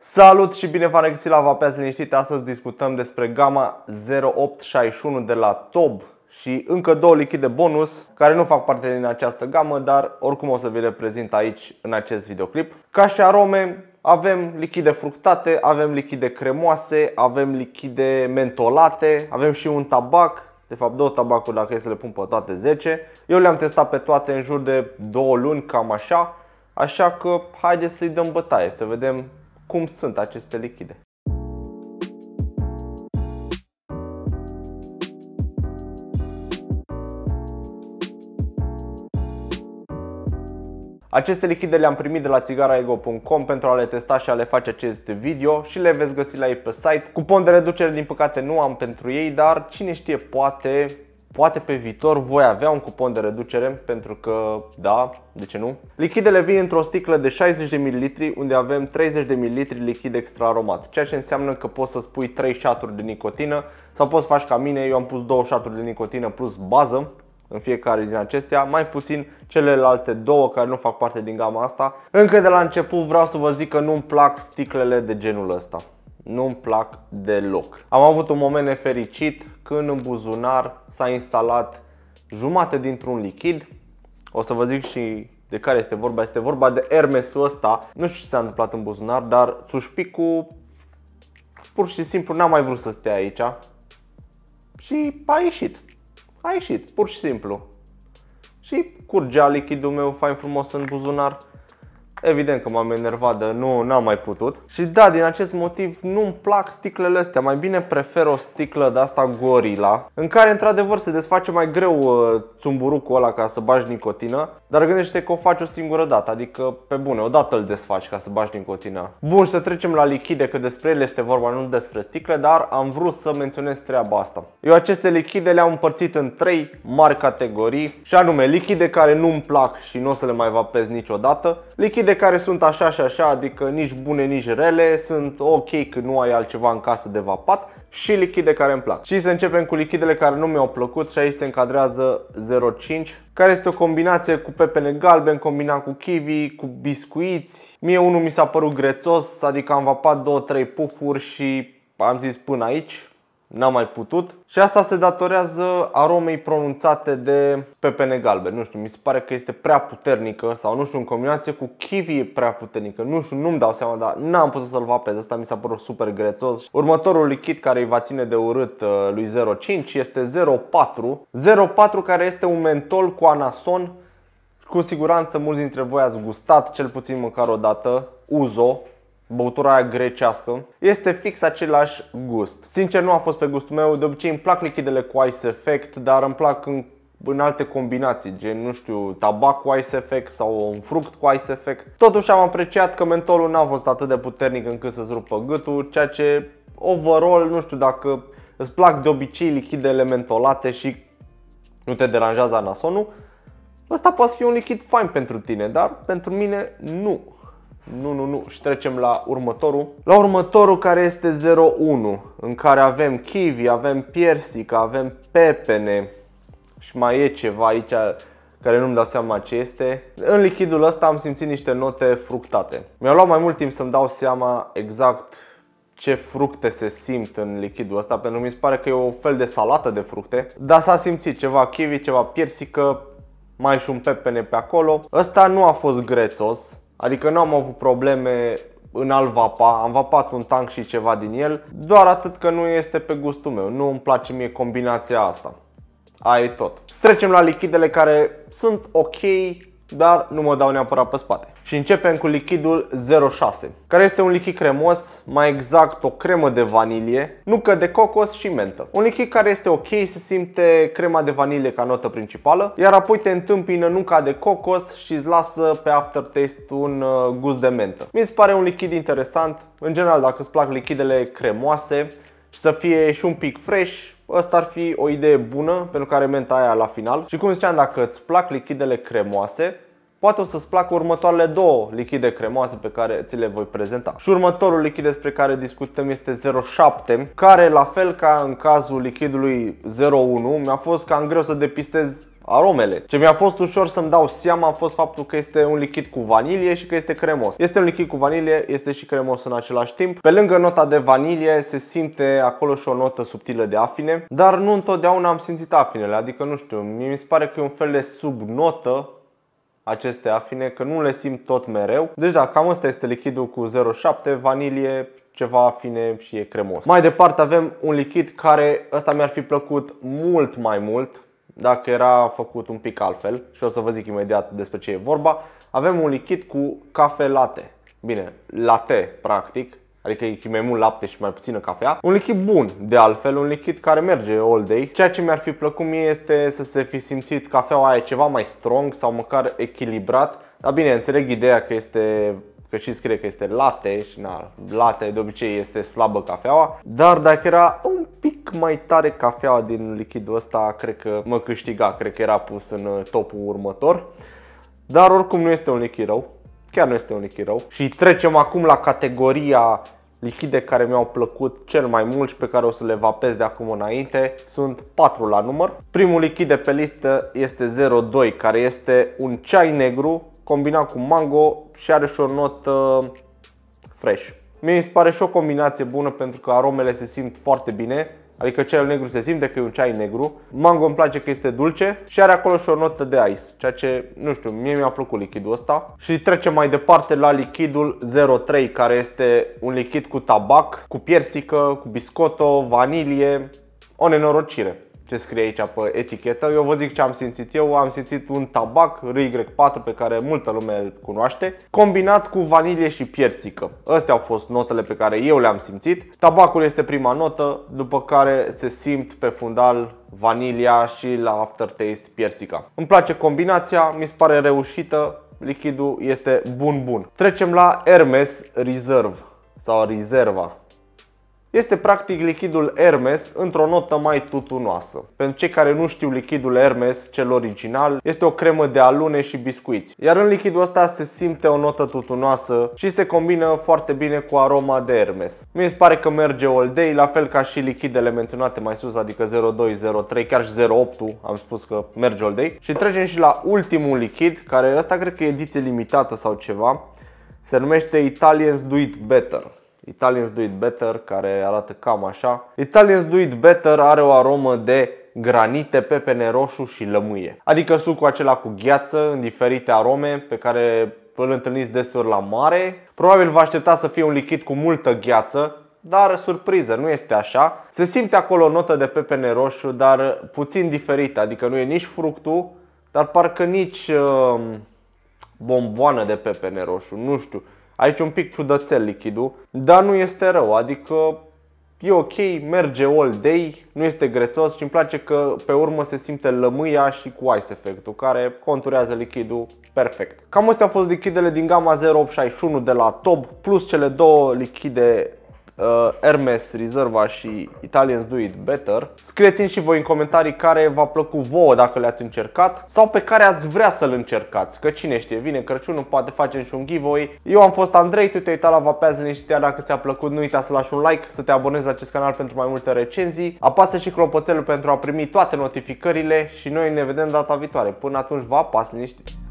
Salut și bine v-am regăsit la Vapeaz Liniștit. Astăzi discutăm despre gama 0861 de la TOB și încă două lichide bonus care nu fac parte din această gamă, dar oricum o să vi le prezint aici în acest videoclip. Ca și arome, avem lichide fructate, avem lichide cremoase, avem lichide mentolate, avem și un tabac, de fapt două tabacuri dacă e să le pun pe toate 10. Eu le-am testat pe toate în jur de două luni, cam așa. Așa că haideți să-i dăm bătaie, să vedem cum sunt aceste lichide. Aceste lichide le-am primit de la țigaraego.com pentru a le testa și a le face acest video și le veți găsi la ei pe site. Cupon de reducere din păcate nu am pentru ei, dar cine știe poate Poate pe viitor voi avea un cupon de reducere pentru că, da, de ce nu? Lichidele vin într-o sticlă de 60 de ml unde avem 30 de ml lichid extra aromat, ceea ce înseamnă că poți să spui 3 șaturi de nicotină sau poți face ca mine, eu am pus 2 șaturi de nicotină plus bază în fiecare din acestea, mai puțin celelalte două care nu fac parte din gama asta. Încă de la început vreau să vă zic că nu-mi plac sticlele de genul ăsta nu-mi plac deloc. Am avut un moment nefericit când în buzunar s-a instalat jumate dintr-un lichid. O să vă zic și de care este vorba. Este vorba de Hermesul ăsta. Nu știu ce s-a întâmplat în buzunar, dar țușpicul pur și simplu n-a mai vrut să stea aici. Și a ieșit. A ieșit, pur și simplu. Și curgea lichidul meu fain frumos în buzunar. Evident că m-am enervat, dar nu n-am mai putut. Și da, din acest motiv nu-mi plac sticlele astea. Mai bine prefer o sticlă de asta Gorilla, în care într-adevăr se desface mai greu uh, țumburucul ăla ca să bagi nicotină, dar gândește că o faci o singură dată, adică pe bune, odată îl desfaci ca să bagi nicotină. Bun, să trecem la lichide, că despre ele este vorba, nu despre sticle, dar am vrut să menționez treaba asta. Eu aceste lichide le-am împărțit în trei mari categorii, și anume lichide care nu-mi plac și nu o să le mai vapez niciodată, lichide de care sunt așa și așa, adică nici bune, nici rele, sunt ok că nu ai altceva în casă de vapat și lichide care îmi plac. Și să începem cu lichidele care nu mi-au plăcut și aici se încadrează 05, care este o combinație cu pepene galben combinat cu kiwi, cu biscuiți. Mie unul mi s-a părut grețos, adică am vapat 2-3 pufuri și am zis până aici, n-am mai putut și asta se datorează aromei pronunțate de pepene galben. Nu știu, mi se pare că este prea puternică sau nu știu, în combinație cu kiwi e prea puternică. Nu știu, nu-mi dau seama, dar n-am putut să-l vapez. Asta mi s-a părut super grețos. Următorul lichid care îi va ține de urât uh, lui 05 este 04. 04 care este un mentol cu anason. Cu siguranță mulți dintre voi ați gustat cel puțin măcar o dată Uzo, băutura aia grecească, este fix același gust. Sincer, nu a fost pe gustul meu, de obicei îmi plac lichidele cu ice effect, dar îmi plac în în alte combinații, gen, nu știu, tabac cu ice effect sau un fruct cu ice effect. Totuși am apreciat că mentolul n-a fost atât de puternic încât să-ți rupă gâtul, ceea ce, overall, nu știu dacă îți plac de obicei lichidele mentolate și nu te deranjează anasonul, ăsta poate fi un lichid fain pentru tine, dar pentru mine nu. Nu, nu, nu. Și trecem la următorul. La următorul care este 01, în care avem kiwi, avem piersică, avem pepene și mai e ceva aici care nu-mi dau seama ce este. În lichidul ăsta am simțit niște note fructate. Mi-a luat mai mult timp să-mi dau seama exact ce fructe se simt în lichidul ăsta, pentru că mi se pare că e o fel de salată de fructe, dar s-a simțit ceva kiwi, ceva piersică, mai și un pepene pe acolo. Ăsta nu a fost grețos, Adică nu am avut probleme în al vapa, am vapat un tank și ceva din el, doar atât că nu este pe gustul meu, nu îmi place mie combinația asta. Aia e tot. Trecem la lichidele care sunt ok, dar nu mă dau neapărat pe spate și începem cu lichidul 06, care este un lichid cremos, mai exact o cremă de vanilie, nucă de cocos și mentă. Un lichid care este ok se simte crema de vanilie ca notă principală, iar apoi te întâmpină nuca de cocos și îți lasă pe aftertaste un uh, gust de mentă. Mi se pare un lichid interesant, în general dacă îți plac lichidele cremoase și să fie și un pic fresh, Asta ar fi o idee bună pentru care menta aia la final. Și cum ziceam, dacă îți plac lichidele cremoase, Poate o să-ți placă următoarele două lichide cremoase pe care ți le voi prezenta. Și următorul lichid despre care discutăm este 07, care la fel ca în cazul lichidului 01 mi-a fost cam greu să depistez aromele. Ce mi-a fost ușor să-mi dau seama a fost faptul că este un lichid cu vanilie și că este cremos. Este un lichid cu vanilie, este și cremos în același timp. Pe lângă nota de vanilie se simte acolo și o notă subtilă de afine, dar nu întotdeauna am simțit afinele, adică nu știu, mi se pare că e un fel de subnotă aceste afine, că nu le simt tot mereu. Deci da, cam ăsta este lichidul cu 0,7, vanilie, ceva afine și e cremos. Mai departe avem un lichid care ăsta mi-ar fi plăcut mult mai mult dacă era făcut un pic altfel și o să vă zic imediat despre ce e vorba. Avem un lichid cu cafe latte. Bine, latte practic, Adică e mai mult lapte și mai puțină cafea. Un lichid bun, de altfel, un lichid care merge all day. Ceea ce mi-ar fi plăcut mie este să se fi simțit cafeaua aia ceva mai strong sau măcar echilibrat. Dar bine, înțeleg ideea că este că și scrie că este late și na, late de obicei este slabă cafeaua, dar dacă era un pic mai tare cafeaua din lichidul ăsta, cred că mă câștiga, cred că era pus în topul următor. Dar oricum nu este un lichid rău, Chiar nu este un lichid rău. Și trecem acum la categoria lichide care mi-au plăcut cel mai mult și pe care o să le vapez de acum înainte. Sunt patru la număr. Primul lichid de pe listă este 02, care este un ceai negru combinat cu mango și are și o notă fresh. Mie mi se pare și o combinație bună pentru că aromele se simt foarte bine Adică ceaiul negru se simte că e un ceai negru. Mango îmi place că este dulce și are acolo și o notă de ice, ceea ce, nu știu, mie mi-a plăcut lichidul ăsta. Și trecem mai departe la lichidul 03, care este un lichid cu tabac, cu piersică, cu biscotto, vanilie, o nenorocire ce scrie aici pe etichetă. Eu vă zic ce am simțit eu. Am simțit un tabac RY4 pe care multă lume îl cunoaște, combinat cu vanilie și piersică. Astea au fost notele pe care eu le-am simțit. Tabacul este prima notă, după care se simt pe fundal vanilia și la aftertaste piersica. Îmi place combinația, mi se pare reușită, lichidul este bun bun. Trecem la Hermes Reserve sau Reserva. Este practic lichidul Hermes într-o notă mai tutunoasă. Pentru cei care nu știu lichidul Hermes, cel original, este o cremă de alune și biscuiți. Iar în lichidul ăsta se simte o notă tutunoasă și se combină foarte bine cu aroma de Hermes. Mi se pare că merge all day, la fel ca și lichidele menționate mai sus, adică 0203, chiar și 08 am spus că merge all day. Și trecem și la ultimul lichid, care ăsta cred că e ediție limitată sau ceva, se numește Italians Do It Better. Italians Do It Better, care arată cam așa. Italians Do It Better are o aromă de granite, pepene roșu și lămâie. Adică sucul acela cu gheață în diferite arome pe care îl întâlniți destul la mare. Probabil vă aștepta să fie un lichid cu multă gheață, dar surpriză, nu este așa. Se simte acolo o notă de pepene roșu, dar puțin diferită, adică nu e nici fructul, dar parcă nici uh, bomboană de pepene roșu, nu știu. Aici un pic ciudățel lichidul, dar nu este rău, adică e ok, merge all day, nu este grețos și îmi place că pe urmă se simte lămâia și cu ice effect-ul, care conturează lichidul perfect. Cam astea au fost lichidele din gama 0861 de la Top, plus cele două lichide uh, Hermes, Reserva și Italians Do It Better. Scrieți-mi și voi în comentarii care v-a plăcut vouă dacă le-ați încercat sau pe care ați vrea să-l încercați, că cine știe, vine Crăciunul, poate facem și un giveaway. Eu am fost Andrei, tu te-ai la Vapeaz Liniștea, dacă ți-a plăcut nu uita să lași un like, să te abonezi la acest canal pentru mai multe recenzii, apasă și clopoțelul pentru a primi toate notificările și noi ne vedem data viitoare. Până atunci, va, pas liniștit!